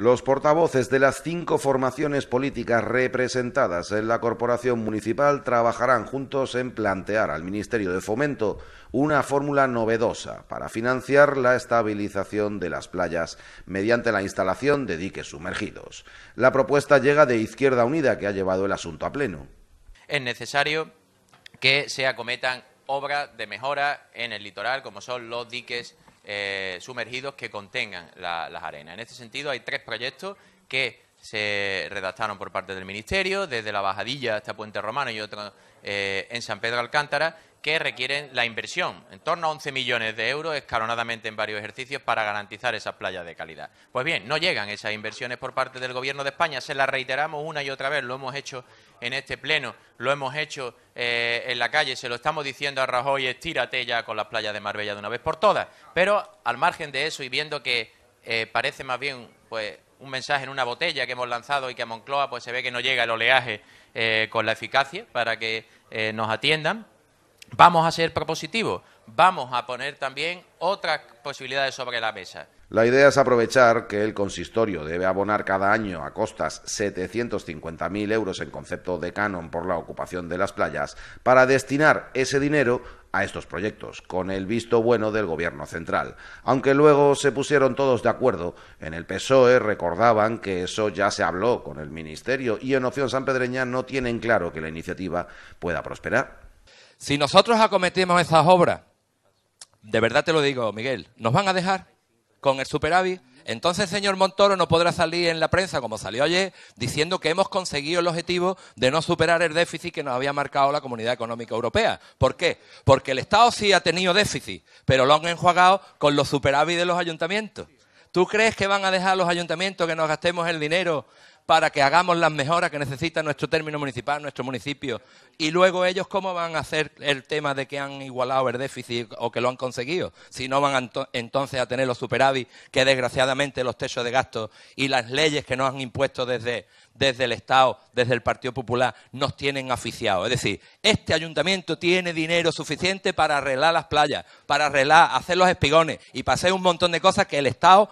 Los portavoces de las cinco formaciones políticas representadas en la Corporación Municipal trabajarán juntos en plantear al Ministerio de Fomento una fórmula novedosa para financiar la estabilización de las playas mediante la instalación de diques sumergidos. La propuesta llega de Izquierda Unida, que ha llevado el asunto a pleno. Es necesario que se acometan obras de mejora en el litoral, como son los diques eh, sumergidos que contengan las arenas. En este sentido, hay tres proyectos que se redactaron por parte del Ministerio, desde la Bajadilla hasta Puente Romano y otro eh, en San Pedro Alcántara, que requieren la inversión, en torno a 11 millones de euros escalonadamente en varios ejercicios para garantizar esas playas de calidad. Pues bien, no llegan esas inversiones por parte del Gobierno de España, se las reiteramos una y otra vez, lo hemos hecho en este pleno, lo hemos hecho eh, en la calle, se lo estamos diciendo a Rajoy, estírate ya con las playas de Marbella de una vez por todas. Pero al margen de eso y viendo que eh, parece más bien pues un mensaje en una botella que hemos lanzado y que a Moncloa pues, se ve que no llega el oleaje eh, con la eficacia para que eh, nos atiendan. Vamos a ser propositivos, vamos a poner también otras posibilidades sobre la mesa. La idea es aprovechar que el consistorio debe abonar cada año a costas 750.000 euros en concepto de canon por la ocupación de las playas para destinar ese dinero a estos proyectos, con el visto bueno del Gobierno central. Aunque luego se pusieron todos de acuerdo, en el PSOE recordaban que eso ya se habló con el Ministerio y en San Pedreña no tienen claro que la iniciativa pueda prosperar. Si nosotros acometemos esas obras, de verdad te lo digo, Miguel, ¿nos van a dejar? con el superávit, entonces señor Montoro no podrá salir en la prensa, como salió ayer, diciendo que hemos conseguido el objetivo de no superar el déficit que nos había marcado la Comunidad Económica Europea. ¿Por qué? Porque el Estado sí ha tenido déficit, pero lo han enjuagado con los superávit de los ayuntamientos. ¿Tú crees que van a dejar los ayuntamientos que nos gastemos el dinero para que hagamos las mejoras que necesita nuestro término municipal, nuestro municipio. Y luego ellos, ¿cómo van a hacer el tema de que han igualado el déficit o que lo han conseguido? Si no van entonces a tener los superávit que desgraciadamente los techos de gasto y las leyes que nos han impuesto desde, desde el Estado, desde el Partido Popular, nos tienen aficiados. Es decir, este ayuntamiento tiene dinero suficiente para arreglar las playas, para arreglar, hacer los espigones y para hacer un montón de cosas que el Estado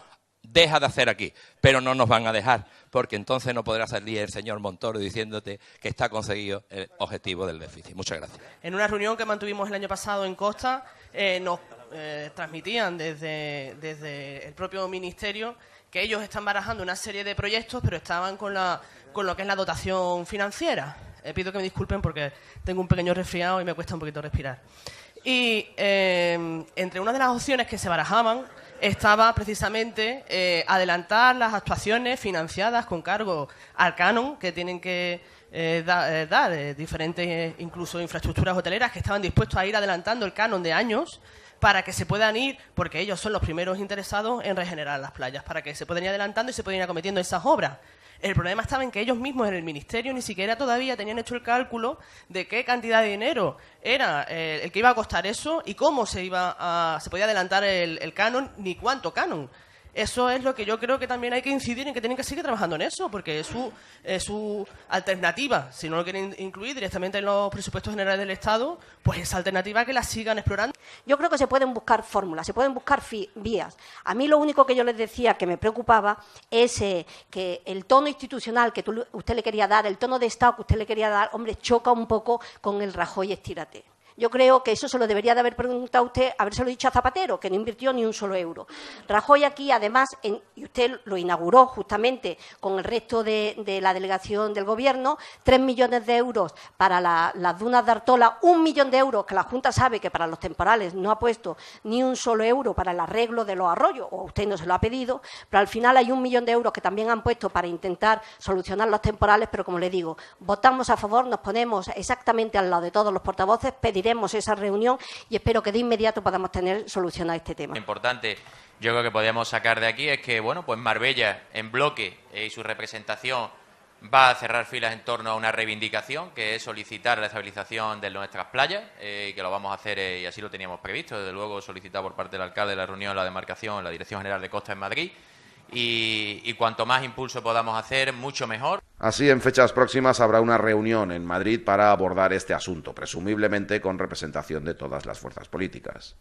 deja de hacer aquí. Pero no nos van a dejar, porque entonces no podrá salir el señor Montoro diciéndote que está conseguido el objetivo del déficit. Muchas gracias. En una reunión que mantuvimos el año pasado en Costa, eh, nos eh, transmitían desde, desde el propio ministerio que ellos están barajando una serie de proyectos, pero estaban con, la, con lo que es la dotación financiera. Eh, pido que me disculpen porque tengo un pequeño resfriado y me cuesta un poquito respirar. Y entre una de las opciones que se barajaban estaba precisamente eh, adelantar las actuaciones financiadas con cargo al canon que tienen que eh, eh, dar diferentes incluso infraestructuras hoteleras que estaban dispuestos a ir adelantando el canon de años para que se puedan ir, porque ellos son los primeros interesados en regenerar las playas, para que se puedan ir adelantando y se puedan ir acometiendo esas obras. El problema estaba en que ellos mismos en el ministerio ni siquiera todavía tenían hecho el cálculo de qué cantidad de dinero era eh, el que iba a costar eso y cómo se iba a, se podía adelantar el canon ni cuánto canon eso es lo que yo creo que también hay que incidir en que tienen que seguir trabajando en eso, porque es su, su alternativa. Si no lo quieren incluir directamente en los presupuestos generales del Estado, pues esa alternativa que la sigan explorando. Yo creo que se pueden buscar fórmulas, se pueden buscar vías. A mí lo único que yo les decía que me preocupaba es eh, que el tono institucional que usted le quería dar, el tono de Estado que usted le quería dar, hombre, choca un poco con el Rajoy estírate. Yo creo que eso se lo debería de haber preguntado usted, habérselo dicho a Zapatero, que no invirtió ni un solo euro. Rajoy aquí, además, y usted lo inauguró justamente con el resto de, la delegación del Gobierno, tres millones de euros para las dunas de Artola, un millón de euros que la Junta sabe que para los temporales no ha puesto ni un solo euro para el arreglo de los arroyos, o usted no se lo ha pedido, pero al final hay un millón de euros que también han puesto para intentar solucionar los temporales, pero como le digo, votamos a favor, nos ponemos exactamente al lado de todos los portavoces, pediremos esa reunión y espero que de inmediato podamos tener solucionado este tema. Importante. Yo creo que podemos sacar de aquí es que, bueno, pues Marbella en bloque eh, y su representación va a cerrar filas en torno a una reivindicación que es solicitar la estabilización de nuestras playas, eh, que lo vamos a hacer eh, y así lo teníamos previsto, desde luego solicitado por parte del alcalde la reunión la demarcación, la Dirección General de costas en Madrid, y cuanto más impulso podamos hacer, mucho mejor. Así, en fechas próximas habrá una reunión en Madrid para abordar este asunto, presumiblemente con representación de todas las fuerzas políticas.